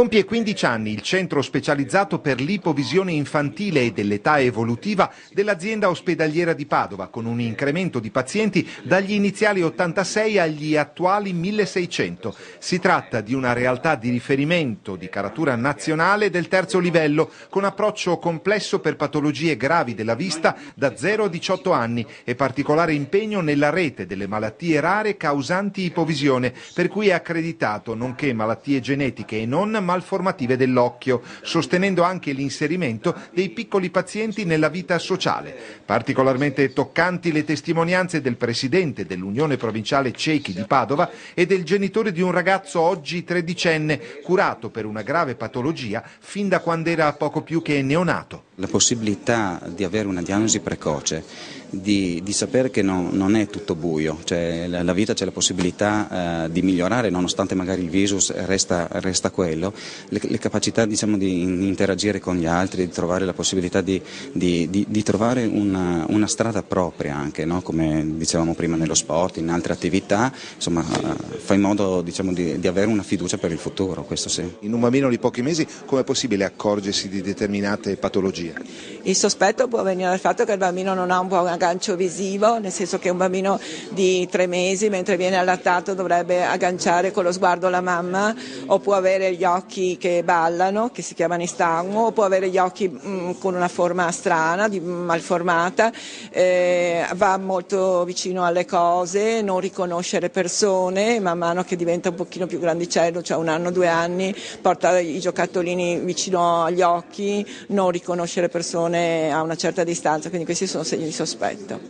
Compie 15 anni il centro specializzato per l'ipovisione infantile e dell'età evolutiva dell'azienda ospedaliera di Padova, con un incremento di pazienti dagli iniziali 86 agli attuali 1600. Si tratta di una realtà di riferimento di caratura nazionale del terzo livello, con approccio complesso per patologie gravi della vista da 0 a 18 anni e particolare impegno nella rete delle malattie rare causanti ipovisione, per cui è accreditato nonché malattie genetiche e non malattie malformative dell'occhio, sostenendo anche l'inserimento dei piccoli pazienti nella vita sociale. Particolarmente toccanti le testimonianze del presidente dell'Unione Provinciale Ciechi di Padova e del genitore di un ragazzo oggi tredicenne, curato per una grave patologia fin da quando era poco più che neonato. La possibilità di avere una diagnosi precoce di, di sapere che no, non è tutto buio, cioè, la, la, vita c'è la possibilità eh, di migliorare nonostante magari il virus resta, resta quello, le, le capacità diciamo, di interagire con gli altri, di trovare la possibilità di, di, di trovare una, una, strada propria anche, no? come dicevamo prima nello sport, in altre attività, insomma eh, fa in modo diciamo, di avere una fiducia per il futuro, questo sì. In un bambino di pochi mesi com'è possibile accorgersi di determinate patologie? Il sospetto può venire dal fatto che il bambino non ha un buon aggancio visivo, nel senso che un bambino di tre mesi mentre viene allattato dovrebbe agganciare con lo sguardo la mamma o può avere gli occhi che ballano, che si chiamano istagmo, o può avere gli occhi mh, mm, con una forma strana, di, malformata, eh, va molto vicino alle cose, non riconosce le persone, man mano che diventa un pochino più grandicello, cioè un anno, due anni, porta i giocattolini vicino agli occhi, non riconosce le persone a una certa distanza, quindi questi sono segni di sospetto. দায়িত্ব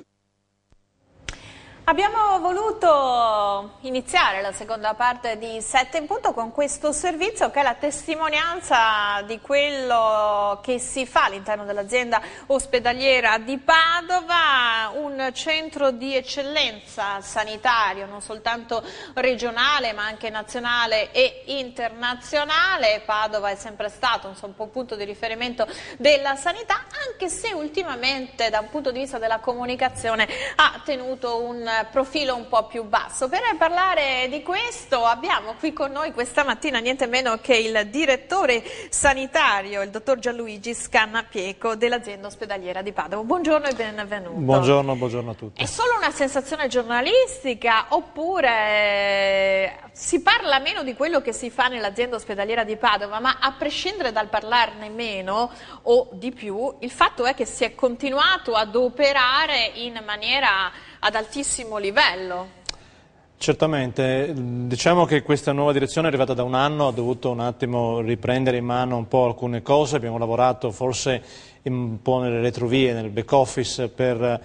Abbiamo voluto iniziare la seconda parte di 7 in punto con questo servizio che è la testimonianza di quello che si fa all'interno dell'azienda ospedaliera di Padova, un centro di eccellenza sanitario non soltanto regionale ma anche nazionale e internazionale. Padova è sempre stato insomma, un punto di riferimento della sanità anche se ultimamente da un punto di vista della comunicazione ha tenuto un profilo un po' più basso. Per parlare di questo abbiamo qui con noi questa mattina niente meno che il direttore sanitario, il dottor Gianluigi Scannapieco dell'azienda ospedaliera di Padova. Buongiorno e benvenuto. Buongiorno, buongiorno a tutti. È solo una sensazione giornalistica oppure eh, si parla meno di quello che si fa nell'azienda ospedaliera di Padova, ma a prescindere dal parlarne meno o di più, il fatto è che si è continuato ad operare in maniera ad altissimo livello. Certamente, diciamo che questa nuova direzione è arrivata da un anno, ha dovuto un attimo riprendere in mano un po' alcune cose, abbiamo lavorato forse un po' nelle retrovie, nel back office per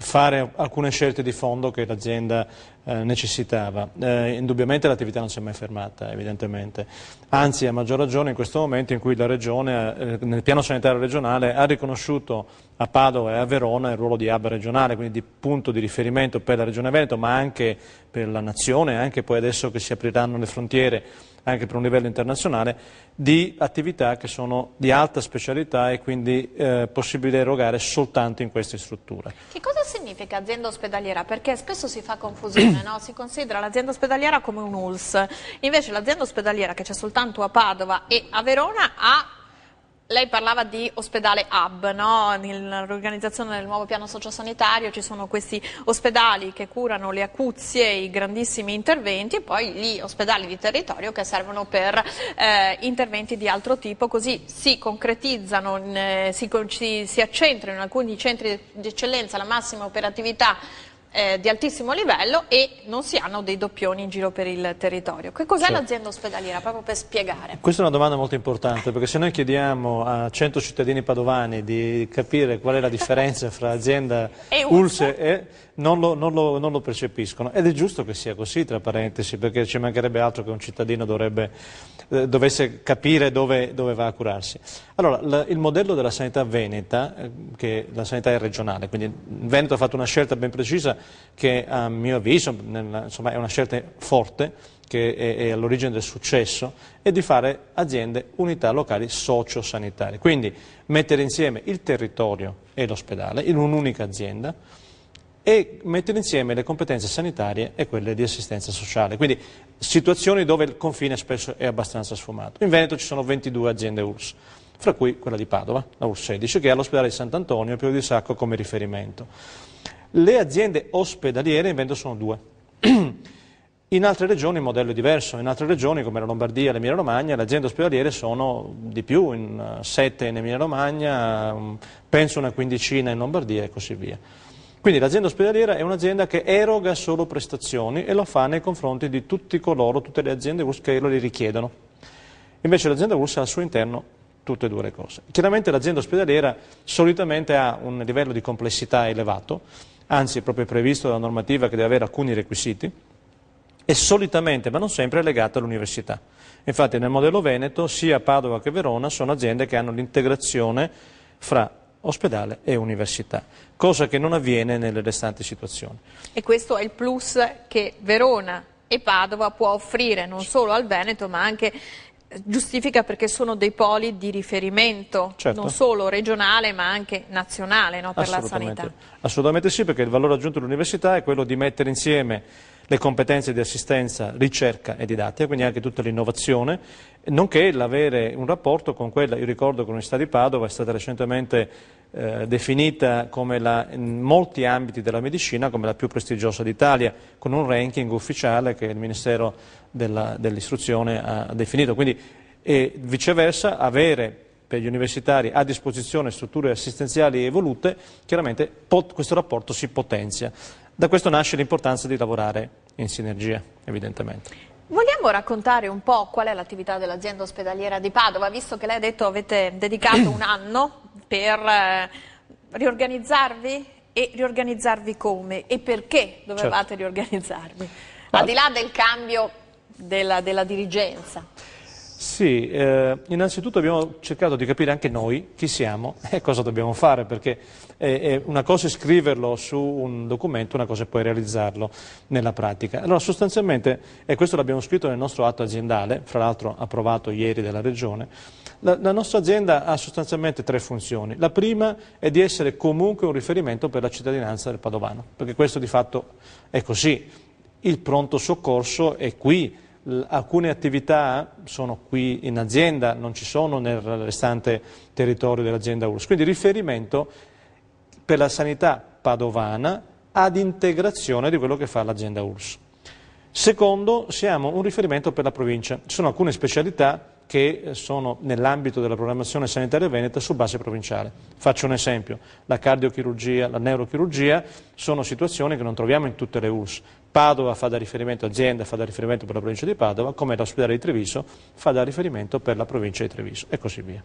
fare alcune scelte di fondo che l'azienda eh, necessitava. Eh, indubbiamente l'attività non si è mai fermata, evidentemente, anzi a maggior ragione in questo momento in cui la Regione, eh, nel piano sanitario regionale, ha riconosciuto a Padova e a Verona il ruolo di hub regionale, quindi di punto di riferimento per la Regione Veneto, ma anche per la Nazione, anche poi adesso che si apriranno le frontiere anche per un livello internazionale, di attività che sono di alta specialità e quindi eh, possibile erogare soltanto in queste strutture. Che cosa significa azienda ospedaliera? Perché spesso si fa confusione, no? si considera l'azienda ospedaliera come un ULS, invece l'azienda ospedaliera che c'è soltanto a Padova e a Verona ha lei parlava di ospedale hub, no? nell'organizzazione del nuovo piano sociosanitario ci sono questi ospedali che curano le acuzie, i grandissimi interventi e poi gli ospedali di territorio che servono per eh, interventi di altro tipo, così si concretizzano, eh, si, si accentrano in alcuni centri di eccellenza la massima operatività eh, di altissimo livello e non si hanno dei doppioni in giro per il territorio. Che cos'è sì. Cioè, l'azienda ospedaliera? Proprio per spiegare. Questa è una domanda molto importante perché se noi chiediamo a 100 cittadini padovani di capire qual è la differenza fra azienda e ULSE e non lo, non, lo, non lo, percepiscono ed è giusto che sia così tra parentesi perché ci mancherebbe altro che un cittadino dovrebbe, eh, dovesse capire dove, dove va a curarsi. Allora, il modello della sanità veneta, eh, che la sanità è regionale, quindi il Veneto ha fatto una scelta ben precisa che a mio avviso insomma, è una scelta forte, che è all'origine del successo, è di fare aziende unità locali sociosanitarie. Quindi mettere insieme il territorio e l'ospedale in un'unica azienda e mettere insieme le competenze sanitarie e quelle di assistenza sociale. Quindi situazioni dove il confine spesso è abbastanza sfumato. In Veneto ci sono 22 aziende URSS fra cui quella di Padova, la UR16, che ha l'ospedale di Sant'Antonio e Pio di Sacco come riferimento. Le aziende ospedaliere in vento sono due. In altre regioni il modello è diverso, in altre regioni come la Lombardia e l'Emilia Romagna le aziende ospedaliere sono di più, in eh, sette in Emilia Romagna, mm, penso una quindicina in Lombardia e così via. Quindi l'azienda ospedaliera è un'azienda che eroga solo prestazioni e lo fa nei confronti di tutti coloro, tutte le aziende che lo richiedono. Invece l'azienda russa ha al suo interno tutte e due le cose. Chiaramente l'azienda ospedaliera solitamente ha un livello di complessità elevato, anzi è proprio previsto dalla normativa che deve avere alcuni requisiti, e solitamente, ma non sempre, è legata all'università. Infatti nel modello Veneto sia Padova che Verona sono aziende che hanno l'integrazione fra ospedale e università, cosa che non avviene nelle restanti situazioni. E questo è il plus che Verona e Padova può offrire non solo al Veneto ma anche giustifica perché sono dei poli di riferimento certo. non solo regionale ma anche nazionale no, per la sanità. Assolutamente sì perché il valore aggiunto dell'università è quello di mettere insieme le competenze di assistenza, ricerca e didattica, quindi anche tutta l'innovazione, nonché l'avere un rapporto con quella, io ricordo che l'Università di Padova è stata recentemente eh, definita la, in molti ambiti della medicina come la più prestigiosa d'Italia, con un ranking ufficiale che il Ministero dell'Istruzione ha definito. Quindi, e viceversa, avere per gli universitari a disposizione strutture assistenziali evolute, chiaramente questo rapporto si potenzia. Da questo nasce l'importanza di lavorare in sinergia, evidentemente. Vogliamo raccontare un po' qual è l'attività dell'azienda ospedaliera di Padova, visto che lei ha detto avete dedicato un anno per eh, riorganizzarvi e riorganizzarvi come e perché dovevate certo. riorganizzarvi, al di là del cambio della, della dirigenza. Sì, eh, innanzitutto abbiamo cercato di capire anche noi chi siamo e cosa dobbiamo fare, perché è, è una cosa è scriverlo su un documento, una cosa è poi realizzarlo nella pratica. Allora, sostanzialmente, e questo l'abbiamo scritto nel nostro atto aziendale, fra l'altro approvato ieri dalla Regione, la, la nostra azienda ha sostanzialmente tre funzioni. La prima è di essere comunque un riferimento per la cittadinanza del Padovano, perché questo di fatto è così. Il pronto soccorso è qui alcune attività sono qui in azienda, non ci sono nel restante territorio dell'azienda URSS. Quindi riferimento per la sanità padovana ad integrazione di quello che fa l'azienda URSS. Secondo, siamo un riferimento per la provincia. Ci sono alcune specialità che sono nell'ambito della programmazione sanitaria veneta su base provinciale. Faccio un esempio, la cardiochirurgia, la neurochirurgia sono situazioni che non troviamo in tutte le URSS, Padova fa da riferimento azienda, fa da riferimento per la provincia di Padova, come l'ospedale di Treviso fa da riferimento per la provincia di Treviso e così via.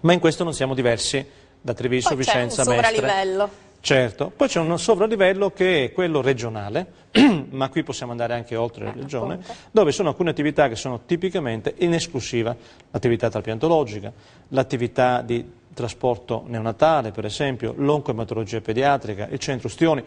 Ma in questo non siamo diversi da Treviso, Poi Vicenza, Mestre. c'è un sovralivello. Certo, poi c'è un sovralivello che è quello regionale, ma qui possiamo andare anche oltre la regione, appunto. dove sono alcune attività che sono tipicamente in esclusiva, l'attività trapiantologica, l'attività di trasporto neonatale, per esempio, l'oncoematologia pediatrica, il centro ustioni,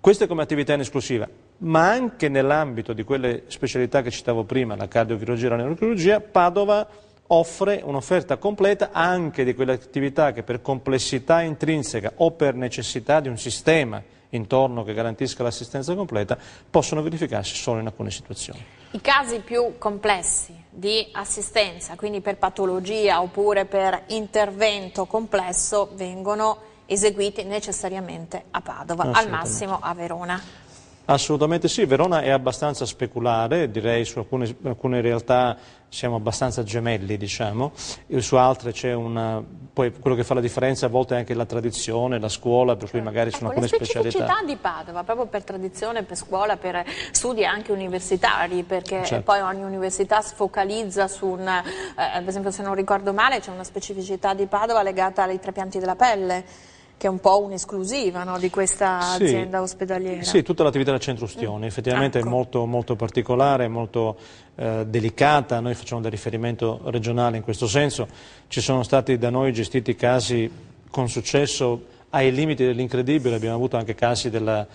questo è come attività in esclusiva, ma anche nell'ambito di quelle specialità che citavo prima, la cardiochirurgia e la neurochirurgia, Padova offre un'offerta completa anche di quelle attività che per complessità intrinseca o per necessità di un sistema intorno che garantisca l'assistenza completa possono verificarsi solo in alcune situazioni. I casi più complessi di assistenza, quindi per patologia oppure per intervento complesso, vengono eseguiti necessariamente a Padova, al massimo a Verona. Assolutamente sì, Verona è abbastanza speculare, direi su alcune, alcune realtà siamo abbastanza gemelli, diciamo, e su altre c'è una... poi quello che fa la differenza a volte è anche la tradizione, la scuola, per cui certo. magari sono ecco, alcune specialità. La specificità di Padova, proprio per tradizione, per scuola, per studi anche universitari, perché certo. poi ogni università sfocalizza su un... Eh, ad esempio se non ricordo male c'è una specificità di Padova legata ai trapianti della pelle, che è un po' un'esclusiva no, di questa sì, azienda ospedaliera. Sì, tutta l'attività del centro Ustioni, mm. effettivamente ecco. è molto, molto particolare, molto eh, delicata, noi facciamo del riferimento regionale in questo senso, ci sono stati da noi gestiti casi con successo ai limiti dell'incredibile, abbiamo avuto anche casi della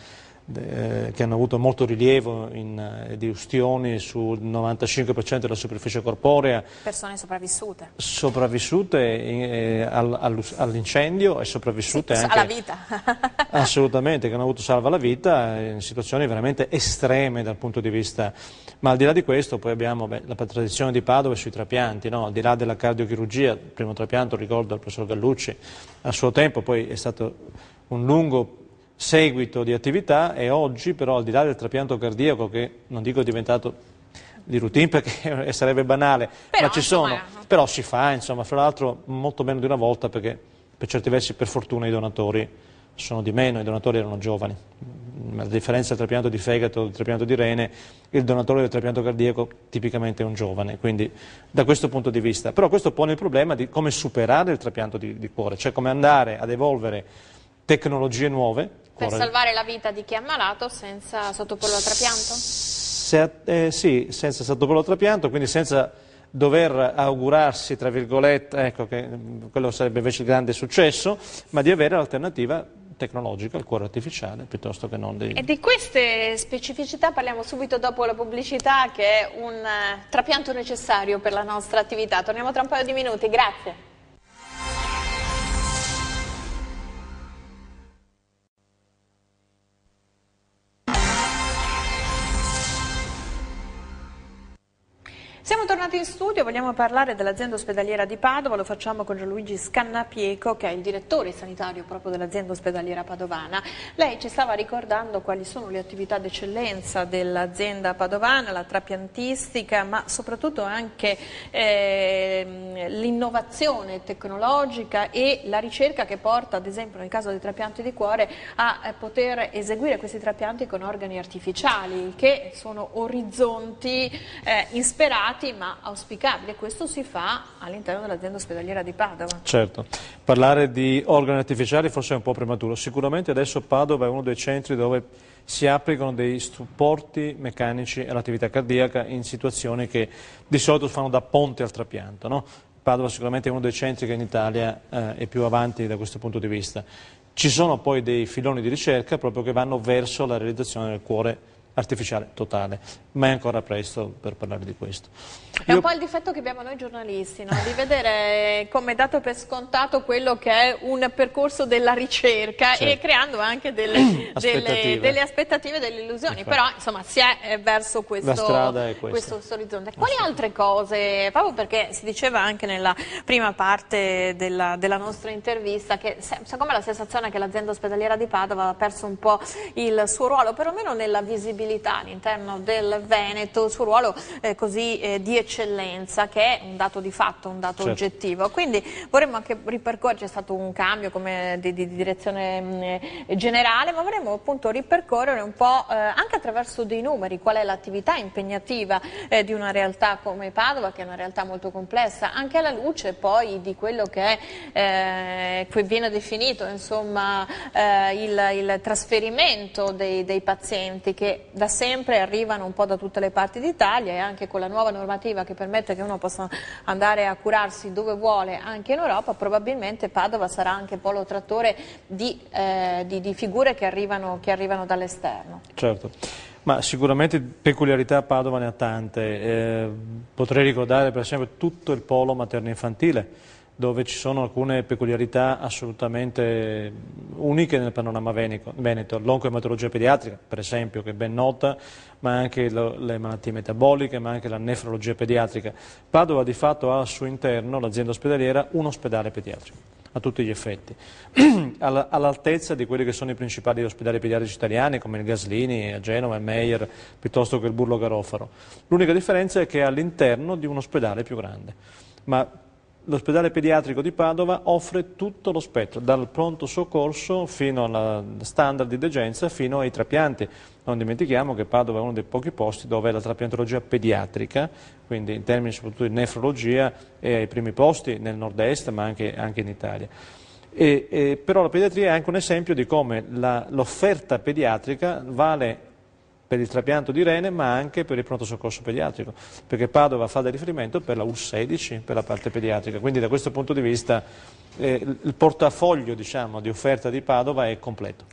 eh, che hanno avuto molto rilievo in eh, ustioni sul 95% della superficie corporea. Persone sopravvissute. Sopravvissute eh, all'incendio e sopravvissute sì, anche... alla vita. assolutamente, che hanno avuto salva la vita in situazioni veramente estreme dal punto di vista... Ma al di là di questo poi abbiamo beh, la tradizione di Padova sui trapianti, no? al di là della cardiochirurgia, il primo trapianto ricordo al professor Gallucci, a suo tempo poi è stato un lungo seguito di attività e oggi però al di là del trapianto cardiaco che non dico è diventato di routine perché sarebbe banale, però, ma ci sono, insomma, però si fa insomma, fra l'altro molto meno di una volta perché per certi versi per fortuna i donatori sono di meno, i donatori erano giovani, a differenza del trapianto di fegato, del trapianto di rene, il donatore del trapianto cardiaco tipicamente è un giovane, quindi da questo punto di vista. Però questo pone il problema di come superare il trapianto di, di cuore, cioè come andare ad evolvere tecnologie nuove per salvare la vita di chi è ammalato senza sottoporlo al trapianto? Se, eh, sì, senza sottoporlo al trapianto, quindi senza dover augurarsi, tra virgolette, ecco che mm, quello sarebbe invece il grande successo, ma di avere l'alternativa tecnologica, il cuore artificiale, piuttosto che non dei... E di queste specificità parliamo subito dopo la pubblicità, che è un eh, trapianto necessario per la nostra attività. Torniamo tra un paio di minuti, grazie. Tornati in studio vogliamo parlare dell'azienda ospedaliera di Padova, lo facciamo con Gianluigi Scannapieco che è il direttore sanitario proprio dell'azienda ospedaliera padovana. Lei ci stava ricordando quali sono le attività d'eccellenza dell'azienda padovana, la trapiantistica ma soprattutto anche eh, l'innovazione tecnologica e la ricerca che porta ad esempio nel caso dei trapianti di cuore a eh, poter eseguire questi trapianti con organi artificiali che sono orizzonti eh, insperati ma auspicabile. Questo si fa all'interno dell'azienda ospedaliera di Padova. Certo, parlare di organi artificiali forse è un po' prematuro. Sicuramente adesso Padova è uno dei centri dove si applicano dei supporti meccanici all'attività cardiaca in situazioni che di solito fanno da ponte al trapianto. No? Padova sicuramente è uno dei centri che in Italia eh, è più avanti da questo punto di vista. Ci sono poi dei filoni di ricerca proprio che vanno verso la realizzazione del cuore artificiale totale, ma è ancora presto per parlare di questo. È Io... un po' il difetto che abbiamo noi giornalisti, no? di vedere eh, come dato per scontato quello che è un percorso della ricerca certo. e creando anche delle aspettative, delle, aspettative, delle illusioni, Infatti. però insomma si è verso questo, questo orizzonte. Quali altre cose, proprio perché si diceva anche nella prima parte della, della nostra intervista che secondo me la sensazione è che l'azienda ospedaliera di Padova ha perso un po' il suo ruolo, perlomeno nella visibilità credibilità all'interno del Veneto, il suo ruolo eh, così eh, di eccellenza che è un dato di fatto, un dato certo. oggettivo. Quindi vorremmo anche ripercorrere, c'è stato un cambio come, di, di, direzione mh, mm, generale, ma vorremmo appunto ripercorrere un po' eh, anche attraverso dei numeri qual è l'attività impegnativa eh, di una realtà come Padova, che è una realtà molto complessa, anche alla luce poi di quello che è, eh, viene definito insomma, eh, il, il trasferimento dei, dei pazienti che da sempre arrivano un po' da tutte le parti d'Italia e anche con la nuova normativa che permette che uno possa andare a curarsi dove vuole anche in Europa, probabilmente Padova sarà anche polo trattore di, eh, di, di figure che arrivano, che arrivano dall'esterno. Certo. Ma sicuramente peculiarità Padova ne ha tante, eh, potrei ricordare per esempio tutto il polo materno-infantile, dove ci sono alcune peculiarità assolutamente uniche nel panorama veneto, l'oncoematologia pediatrica per esempio che è ben nota, ma anche le malattie metaboliche, ma anche la nefrologia pediatrica. Padova di fatto ha al suo interno, l'azienda ospedaliera, un ospedale pediatrico a tutti gli effetti, all'altezza di quelli che sono i principali ospedali pediatrici italiani come il Gaslini, a Genova, il Meyer, piuttosto che il Burlo Garofaro. L'unica differenza è che è all'interno di un ospedale più grande, ma L'ospedale pediatrico di Padova offre tutto lo spettro, dal pronto soccorso fino alla standard di degenza fino ai trapianti. Non dimentichiamo che Padova è uno dei pochi posti dove la trapiantologia pediatrica, quindi in termini soprattutto di nefrologia, è ai primi posti nel nord-est ma anche, anche, in Italia. E, e, però la pediatria è anche un esempio di come l'offerta pediatrica vale per il trapianto di rene ma anche per il pronto soccorso pediatrico, perché Padova fa da riferimento per la U16, per la parte pediatrica, quindi da questo punto di vista eh, il portafoglio diciamo, di offerta di Padova è completo.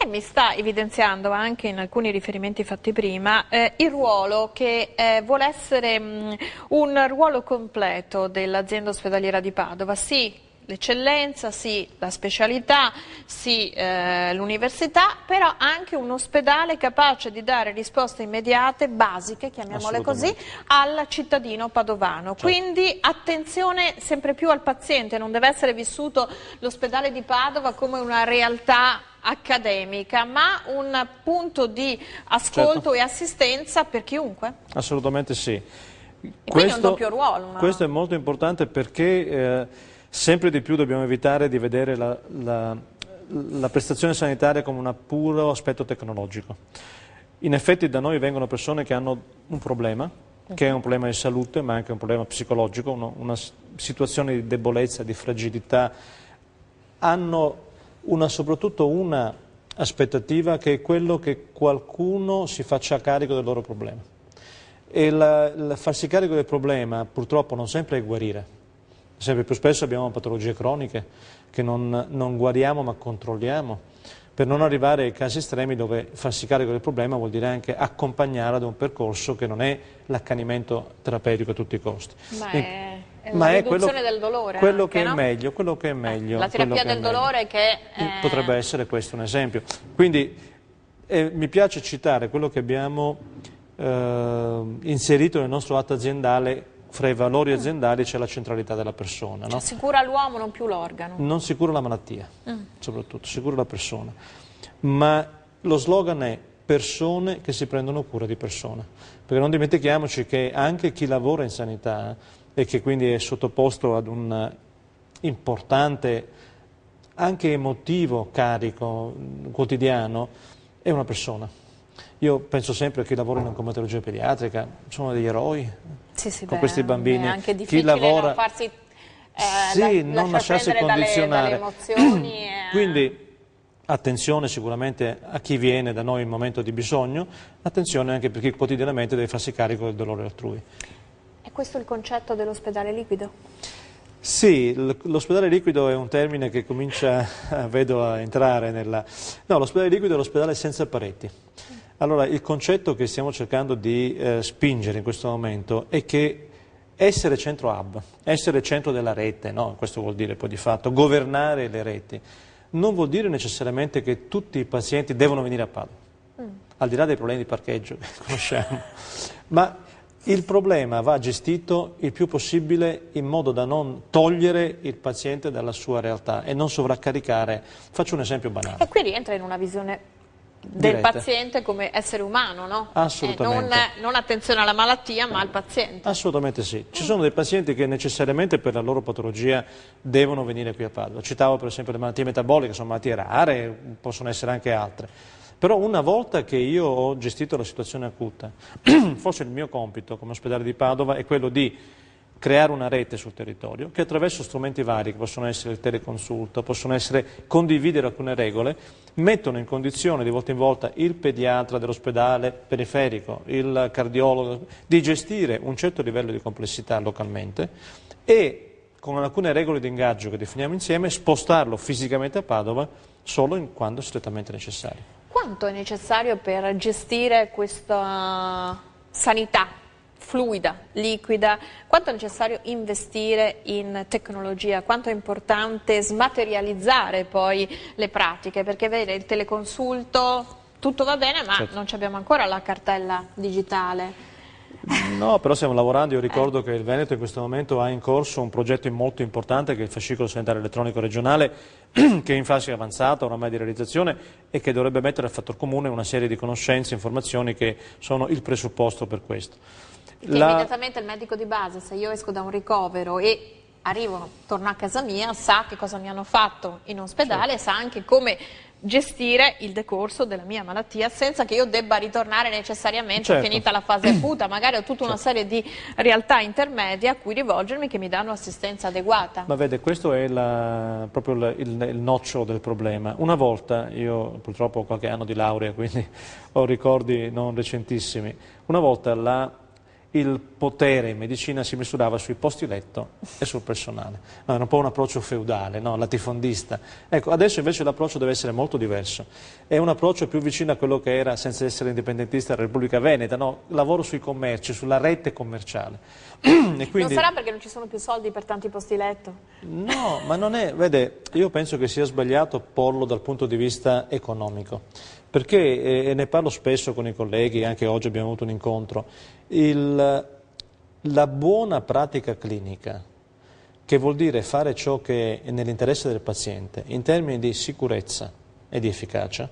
Lei mi sta evidenziando anche in alcuni riferimenti fatti prima eh, il ruolo che eh, vuole essere mh, mm, un ruolo completo dell'azienda ospedaliera di Padova, sì l'eccellenza, sì la specialità, sì eh, l'università, però anche un ospedale capace di dare risposte immediate, basiche, chiamiamole così, al cittadino padovano. Certo. Quindi attenzione sempre più al paziente, non deve essere vissuto l'ospedale di Padova come una realtà accademica, ma un punto di ascolto certo. e assistenza per chiunque. Assolutamente sì. Questo, questo, è molto importante perché... Eh, Sempre di più dobbiamo evitare di vedere la, la, la prestazione sanitaria come un puro aspetto tecnologico. In effetti da noi vengono persone che hanno un problema, che è un problema di salute ma anche un problema psicologico, uno, una situazione di debolezza, di fragilità, hanno una, soprattutto un'aspettativa che è quello che qualcuno si faccia carico del loro problema. E la, il farsi carico del problema purtroppo non sempre è guarire, Sempre più spesso abbiamo patologie croniche che non, non guariamo ma controlliamo, per non arrivare ai casi estremi dove farsi carico del problema vuol dire anche accompagnare ad un percorso che non è l'accanimento terapeutico a tutti i costi. Ma è... È una ma è quello, del dolore, quello che, no? è meglio, quello che è eh, meglio. la terapia del dolore che... Eh... Potrebbe essere questo un esempio. Quindi eh, mi piace citare quello che abbiamo eh, inserito nel nostro atto aziendale fra i valori aziendali c'è la centralità della persona. Cioè, no? si cura l'uomo, non più l'organo. Non si cura la malattia, mm. soprattutto, si cura la persona. Ma lo slogan è persone che si prendono cura di persone. Perché non dimentichiamoci che anche chi lavora in sanità e che quindi è sottoposto ad un importante, anche emotivo carico mm, quotidiano, è una persona. Io penso sempre a chi lavora in oncomatologia pediatrica, sono degli eroi sì, sì, con beh, questi bambini. È anche difficile chi lavora... non farsi eh, sì, la, non lasciarsi condizionare. Dalle, dalle e... Eh. Quindi attenzione sicuramente a chi viene da noi in momento di bisogno, attenzione anche per chi quotidianamente deve farsi carico del dolore altrui. E questo è il concetto dell'ospedale liquido? Sì, l'ospedale liquido è un termine che comincia, vedo, a entrare nella... No, l'ospedale liquido è l'ospedale senza pareti. Allora, il concetto che stiamo cercando di eh, spingere in questo momento è che essere centro hub, essere centro della rete, no? questo vuol dire poi di fatto governare le reti, non vuol dire necessariamente che tutti i pazienti devono venire a Padova, mm. al di là dei problemi di parcheggio che conosciamo, ma il problema va gestito il più possibile in modo da non togliere il paziente dalla sua realtà e non sovraccaricare. Faccio un esempio banale. E qui rientra in una visione del paziente come essere umano, no? Eh, Assolutamente. Eh, non, non, attenzione alla malattia, ma al paziente. Assolutamente sì. Ci mm. sono dei pazienti che necessariamente per la loro patologia devono venire qui a Padova. Citavo per esempio le malattie metaboliche, sono malattie rare, possono essere anche altre. Però una volta che io ho gestito la situazione acuta, forse il mio compito come ospedale di Padova è quello di creare una rete sul territorio che attraverso strumenti vari, che possono essere il teleconsulto, possono essere condividere alcune regole, mettono in condizione di volta in volta il pediatra dell'ospedale periferico, il cardiologo, di gestire un certo livello di complessità localmente e con alcune regole di ingaggio che definiamo insieme, spostarlo fisicamente a Padova solo quando è strettamente necessario. Quanto è necessario per gestire questa sanità fluida, liquida, quanto è necessario investire in tecnologia, quanto è importante smaterializzare poi le pratiche, perché vede il teleconsulto, tutto va bene, ma certo. non abbiamo ancora la cartella digitale. No, però stiamo lavorando, io eh. ricordo che il Veneto in questo momento ha in corso un progetto molto importante che è il fascicolo sanitario elettronico regionale che è in fase avanzata oramai di realizzazione e che dovrebbe mettere al fattor comune una serie di conoscenze e informazioni che sono il presupposto per questo. Che la... immediatamente il medico di base, se io esco da un ricovero e arrivo, torno a casa mia, sa che cosa mi hanno fatto in ospedale, certo. sa anche come gestire il decorso della mia malattia senza che io debba ritornare necessariamente certo. finita la fase acuta, magari ho tutta certo. una serie di realtà intermedie a cui rivolgermi che mi danno assistenza adeguata. Ma vede, questo è la, proprio il, il, il, noccio del problema. Una volta, io purtroppo ho qualche anno di laurea, quindi ho ricordi non recentissimi, una volta la il potere in medicina si misurava sui posti letto e sul personale. No, era un po' un approccio feudale, no? latifondista. Ecco, adesso invece l'approccio deve essere molto diverso. È un approccio più vicino a quello che era, senza essere indipendentista, la Repubblica Veneta, no? lavoro sui commerci, sulla rete commerciale. quindi... Non sarà perché non ci sono più soldi per tanti posti letto? No, ma non è... Vede, io penso che sia sbagliato porlo dal punto di vista economico perché, eh, e ne parlo spesso con i colleghi, anche oggi abbiamo avuto un incontro, il, la buona pratica clinica, che vuol dire fare ciò che è nell'interesse del paziente in termini di sicurezza e di efficacia,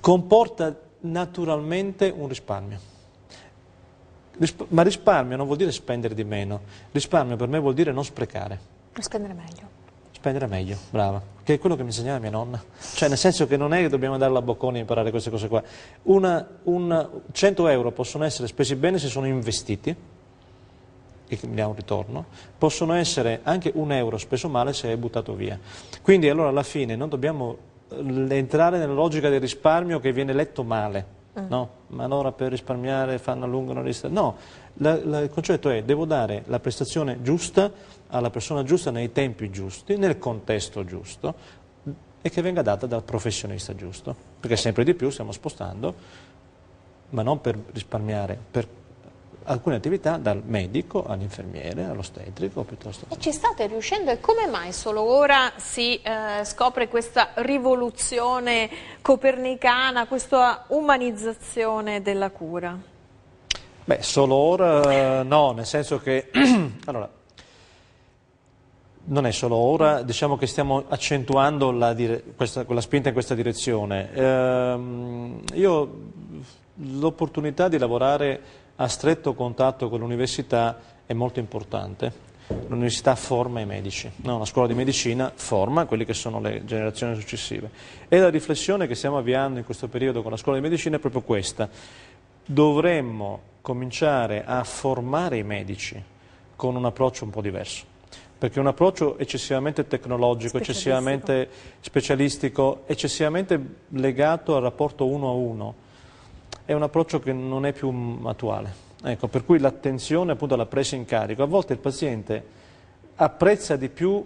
comporta naturalmente un risparmio. Ma risparmio non vuol dire spendere di meno, risparmio per me vuol dire non sprecare. Spendere meglio spendere meglio, brava, che è quello che mi insegnava mia nonna, cioè nel senso che non è che dobbiamo andare a bocconi a imparare queste cose qua, una, una, 100 euro possono essere spesi bene se sono investiti, e mi dà un ritorno, possono essere anche un euro speso male se è buttato via. Quindi allora alla fine non dobbiamo eh, entrare nella logica del risparmio che viene letto male, mm. no? Ma allora per risparmiare fanno allungano una lista. No, la, la, il concetto è devo dare la prestazione giusta alla persona giusta nei tempi giusti, nel contesto giusto e che venga data dal professionista giusto, perché sempre di più stiamo spostando, ma non per risparmiare, per alcune attività dal medico all'infermiere, all'ostetrico piuttosto. E ci state riuscendo e come mai solo ora si eh, scopre questa rivoluzione copernicana, questa umanizzazione della cura? Beh, solo ora eh, no, nel senso che allora, non è solo ora, diciamo che stiamo accentuando la, questa, quella spinta in questa direzione. Ehm, io l'opportunità di lavorare a stretto contatto con l'università è molto importante. L'università forma i medici, no, la scuola di medicina forma quelle che sono le generazioni successive. E la riflessione che stiamo avviando in questo periodo con la scuola di medicina è proprio questa. Dovremmo cominciare a formare i medici con un approccio un po' diverso perché un approccio eccessivamente tecnologico, eccessivamente specialistico, eccessivamente legato al rapporto uno a uno, è un approccio che non è più attuale. Ecco, per cui l'attenzione appunto alla presa in carico, a volte il paziente apprezza di più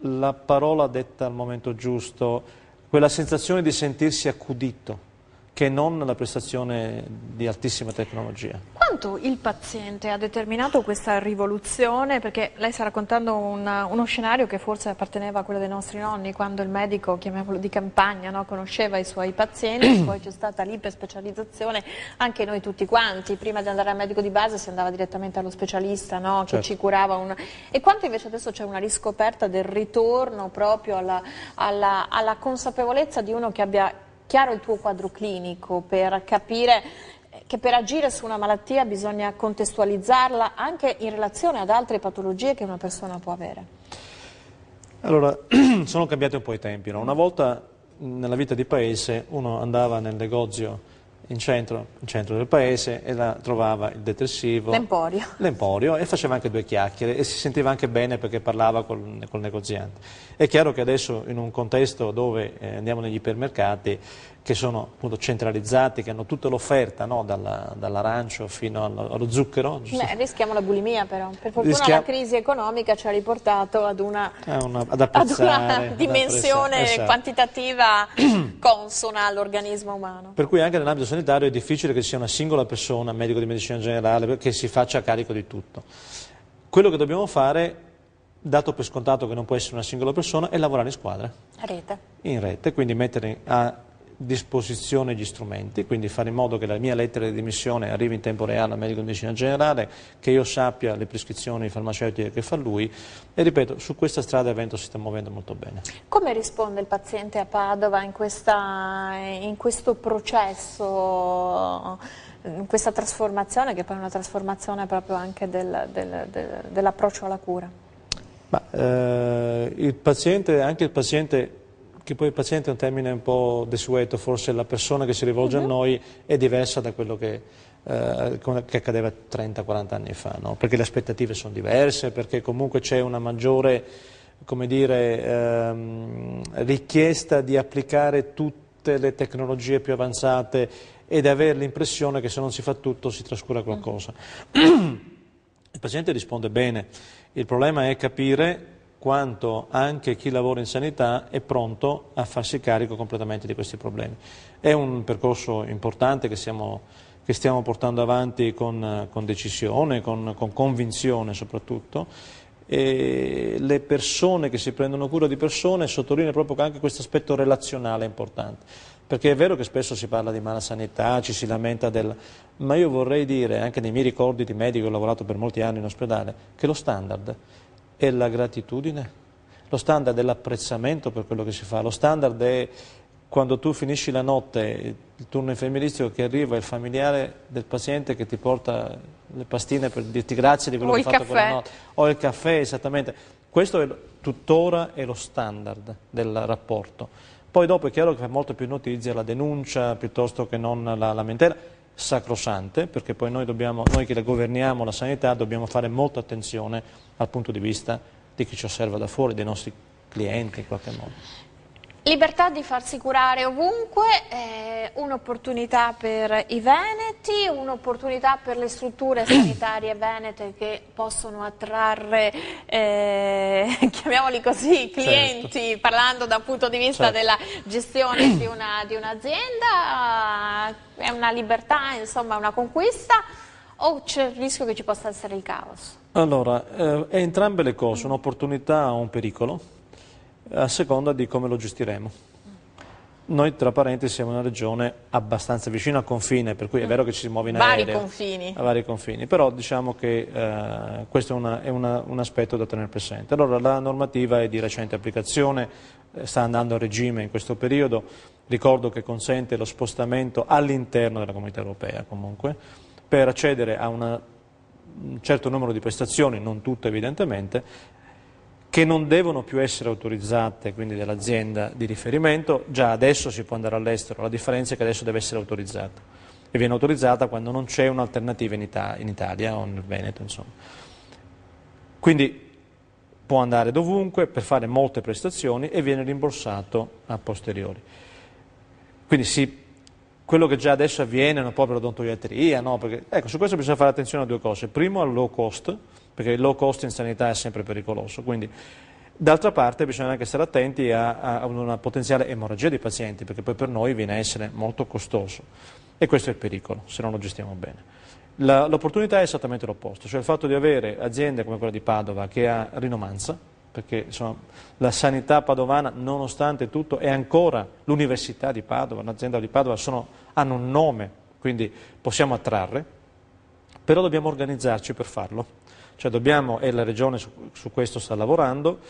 la parola detta al momento giusto, quella sensazione di sentirsi accudito che non la prestazione di altissima tecnologia. Quanto il paziente ha determinato questa rivoluzione? Perché lei sta raccontando una, uno scenario che forse apparteneva a quello dei nostri nonni, quando il medico, chiamiamolo di campagna, no? conosceva i suoi pazienti, poi c'è stata l'iperspecializzazione, anche noi tutti quanti, prima di andare al medico di base si andava direttamente allo specialista no? che certo. ci curava. Una... E quanto invece adesso c'è una riscoperta del ritorno proprio alla, alla, alla consapevolezza di uno che abbia chiaro il tuo quadro clinico per capire che per agire su una malattia bisogna contestualizzarla anche in relazione ad altre patologie che una persona può avere? Allora, sono cambiati un po' i tempi. No? Una volta nella vita di paese uno andava nel negozio in centro, in centro, del paese e la trovava il detersivo. L'emporio. L'emporio e faceva anche due chiacchiere e si sentiva anche bene perché parlava col, col negoziante. È chiaro che adesso in un contesto dove eh, andiamo negli ipermercati che sono appunto centralizzati, che hanno tutta l'offerta no? dall'arancio fino allo, allo zucchero. Beh, rischiamo la bulimia però, per fortuna Rischia... la crisi economica ci ha riportato ad una, una, ad ad una dimensione ad eh, esatto. quantitativa consona all'organismo umano. Per cui anche nell'ambito sanitario è difficile che sia una singola persona, medico di medicina generale, che si faccia carico di tutto. Quello che dobbiamo fare dato per scontato che non può essere una singola persona, è lavorare in squadra. A rete. In rete, quindi mettere a disposizione gli strumenti, quindi fare in modo che la mia lettera di dimissione arrivi in tempo reale al medico di medicina generale, che io sappia le prescrizioni farmaceutiche che fa lui e ripeto, su questa strada Vento si sta muovendo molto bene. Come risponde il paziente a Padova in, questa, in questo processo? in questa trasformazione che poi è una trasformazione proprio anche del, del, del, dell'approccio alla cura? Ma, eh, il paziente, anche il paziente che poi il paziente è un termine un po' desueto, forse la persona che si rivolge uh -huh. a mhm. noi è diversa da quello che, eh, che accadeva 30-40 anni fa, no? perché le aspettative sono diverse, perché comunque c'è una maggiore dire, ehm, richiesta di applicare tutte le tecnologie più avanzate ed avere l'impressione che se non si fa tutto si trascura qualcosa. Uh mhm. -huh. il paziente risponde bene, il problema è capire quanto anche chi lavora in sanità è pronto a farsi carico completamente di questi problemi. È un percorso importante che, siamo, che stiamo portando avanti con, con decisione, con, con convinzione soprattutto, e le persone che si prendono cura di persone sottolineano proprio anche questo aspetto relazionale importante. Perché è vero che spesso si parla di mala sanità, ci si lamenta del... ma io vorrei dire, anche nei miei ricordi di medico, ho lavorato per molti anni in ospedale, che lo standard è la gratitudine, lo standard è l'apprezzamento per quello che si fa, lo standard è quando tu finisci la notte, il turno infermieristico che arriva, il familiare del paziente che ti porta le pastine per dirti grazie di quello o che hai fatto caffè. quella notte, o il caffè esattamente, questo è, tuttora è lo standard del rapporto. Poi dopo è chiaro che fa molto più notizia la denuncia piuttosto che non la lamentela, sacrosante, perché poi noi, dobbiamo, noi che la governiamo la sanità dobbiamo fare molta attenzione dal punto di vista di chi ci osserva da fuori, dei nostri clienti in qualche modo. Libertà di farsi curare ovunque, eh, un'opportunità per i veneti, un'opportunità per le strutture sanitarie venete che possono attrarre, eh, chiamiamoli così, certo. clienti, certo. parlando dal punto di vista certo. della gestione di, un'azienda, un è una libertà, insomma una conquista o c'è il rischio che ci possa essere il caos? Allora, eh, è entrambe le cose, un'opportunità o un pericolo a seconda di come lo gestiremo. Noi, tra parentesi, siamo una regione abbastanza vicina al confine, per cui è mm. vero che ci si muove in vari aereo. Confini. A vari confini. Però diciamo che eh, questo è, una, è una, un aspetto da tenere presente. Allora, la normativa è di recente applicazione, eh, sta andando a regime in questo periodo. Ricordo che consente lo spostamento all'interno della comunità europea, comunque, per accedere a una un certo numero di prestazioni, non tutte evidentemente, che non devono più essere autorizzate, quindi dell'azienda di riferimento, già adesso si può andare all'estero, la differenza è che adesso deve essere autorizzata e viene autorizzata quando non c'è un'alternativa in, Ita in, Italia o nel Veneto, insomma. Quindi può andare dovunque per fare molte prestazioni e viene rimborsato a posteriori. Quindi sì, quello che già adesso avviene è un po' l'odontoiatria, no? Perché, ecco, su questo bisogna fare attenzione a due cose. Primo, al low cost, perché il low cost in sanità è sempre pericoloso. Quindi, D'altra parte bisogna anche stare attenti a, a, una potenziale emorragia dei pazienti, perché poi per noi viene a essere molto costoso. E questo è il pericolo, se non lo gestiamo bene. l'opportunità è esattamente l'opposto, cioè il fatto di avere aziende come quella di Padova che ha rinomanza, perché insomma, la sanità padovana, nonostante tutto, è ancora l'università di Padova, l'azienda di Padova sono, hanno un nome, quindi possiamo attrarre, però dobbiamo organizzarci per farlo cioè dobbiamo, e la Regione su, su questo sta lavorando,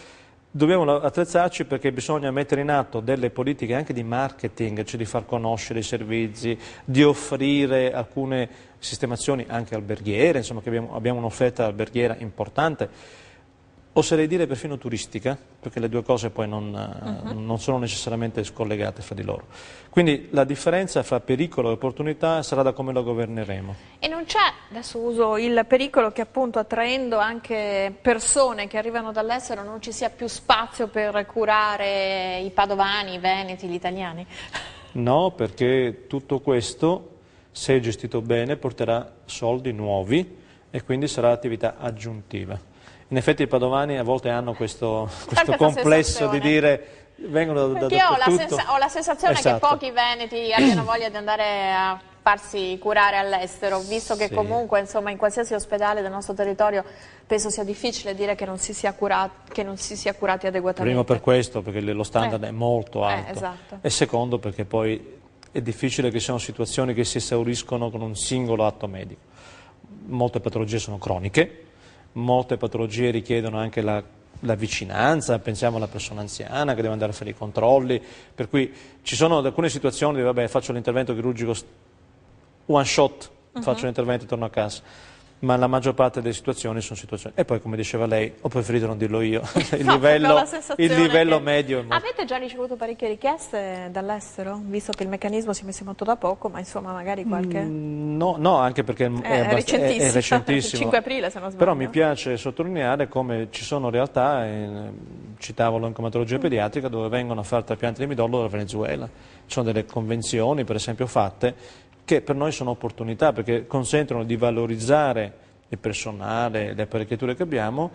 dobbiamo attrezzarci perché bisogna mettere in atto delle politiche anche di marketing, cioè di far conoscere i servizi, di offrire alcune sistemazioni anche alberghiere, insomma abbiamo, abbiamo un'offerta alberghiera importante oserei dire perfino turistica, perché le due cose poi non, uh mhm. -huh. non, sono necessariamente scollegate fra di loro. Quindi la differenza fra pericolo e opportunità sarà da come la governeremo. E non c'è, adesso uso il pericolo che appunto attraendo anche persone che arrivano dall'estero non ci sia più spazio per curare i padovani, i veneti, gli italiani? No, perché tutto questo, se gestito bene, porterà soldi nuovi e quindi sarà attività aggiuntiva. In effetti i padovani a volte hanno questo, questo complesso di dire vengono da, da Perché ho la, ho la, sensazione esatto. che pochi veneti abbiano voglia di andare a farsi curare all'estero, visto che sì. comunque insomma, in qualsiasi ospedale del nostro territorio penso sia difficile dire che non si sia, curati, non si sia curati adeguatamente. Primo per questo, perché lo standard eh. è molto eh, alto, eh, esatto. e secondo perché poi è difficile che siano situazioni che si esauriscono con un singolo atto medico. Molte patologie sono croniche, molte patologie richiedono anche la, la, vicinanza, pensiamo alla persona anziana che deve andare a fare i controlli, per cui ci sono alcune situazioni dove vabbè, faccio l'intervento chirurgico one shot, uh mm-hmm. -huh. faccio l'intervento e torno a casa ma la maggior parte delle situazioni sono situazioni... E poi, come diceva lei, ho preferito non dirlo io, il, no, livello, il livello che... medio... È molto... Avete già ricevuto parecchie richieste dall'estero, visto che il meccanismo si è messo in moto da poco, ma insomma magari qualche... Mm, no, no, anche perché è, è, è recentissimo, è, recentissimo. 5 aprile se non sbaglio. Però mi piace sottolineare come ci sono realtà, in, citavo l'oncomatologia mm. pediatrica, dove vengono a fare trapianti di midollo dalla Venezuela. Ci sono delle convenzioni, per esempio, fatte che per noi sono opportunità perché consentono di valorizzare il personale, le apparecchiature che abbiamo,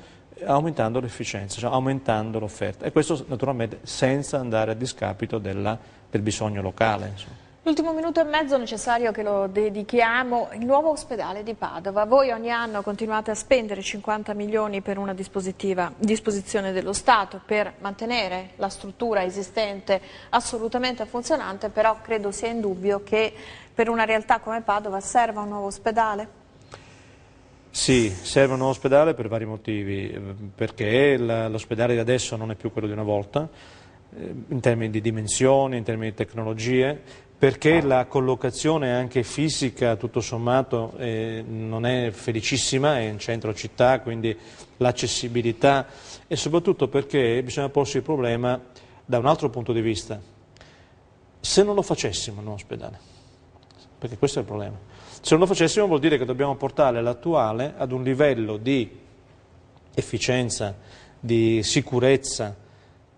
aumentando l'efficienza, cioè aumentando l'offerta. E questo naturalmente senza andare a discapito della, del bisogno locale. Insomma. L'ultimo minuto e mezzo necessario che lo dedichiamo al nuovo ospedale di Padova. Voi ogni anno continuate a spendere 50 milioni per una disposizione dello Stato per mantenere la struttura esistente assolutamente funzionante, però credo sia in dubbio che per una realtà come Padova serva un nuovo ospedale? Sì, serve un nuovo ospedale per vari motivi, eh, perché l'ospedale di adesso non è più quello di una volta, eh, in termini di dimensioni, in termini di tecnologie, perché la collocazione anche fisica tutto sommato eh, non è felicissima, è in centro città, quindi l'accessibilità e soprattutto perché bisogna porsi il problema da un altro punto di vista. Se non lo facessimo in un ospedale, perché questo è il problema, se non lo facessimo vuol dire che dobbiamo portare l'attuale ad un livello di efficienza, di sicurezza,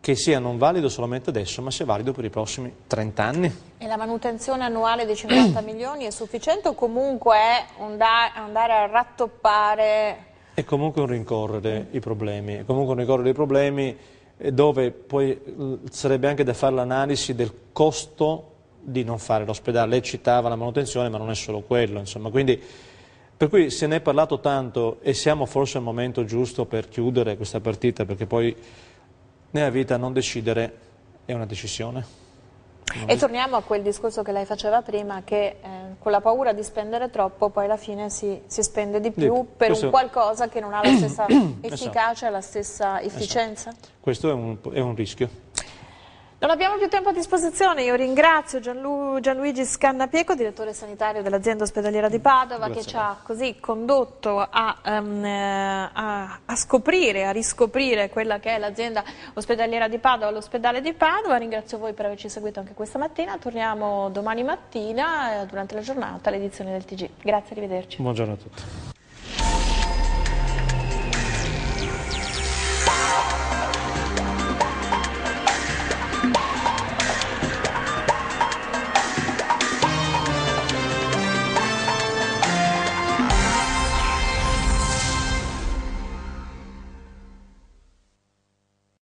che sia non valido solamente adesso, ma sia valido per i prossimi 30 anni. E la manutenzione annuale di 50 milioni è sufficiente o comunque è andare a rattoppare? È comunque un rincorrere i problemi, è comunque un rincorrere i problemi eh, dove poi mm, sarebbe anche da fare l'analisi del costo di non fare l'ospedale. Lei citava la manutenzione, ma non è solo quello, insomma, quindi... Per cui se ne è parlato tanto e siamo forse al momento giusto per chiudere questa partita, perché poi nella vita non decidere è una decisione. E torniamo a quel discorso che lei faceva prima, che eh, con la paura di spendere troppo poi alla fine si, si spende di più Dì, per questo... un qualcosa che non ha la stessa esatto. efficacia, esatto. la stessa esatto. efficienza? Esatto. Questo è un, è un rischio. Non abbiamo più tempo a disposizione, io ringrazio Gianlu Gianluigi Scannapieco, direttore sanitario dell'azienda ospedaliera di Padova, Grazie. che ci ha così condotto a, um, a, a, scoprire, a riscoprire quella che è l'azienda ospedaliera di Padova, l'ospedale di Padova. Ringrazio voi per averci seguito anche questa mattina, torniamo domani mattina eh, durante la giornata all'edizione del TG. Grazie, arrivederci. Buongiorno a tutti.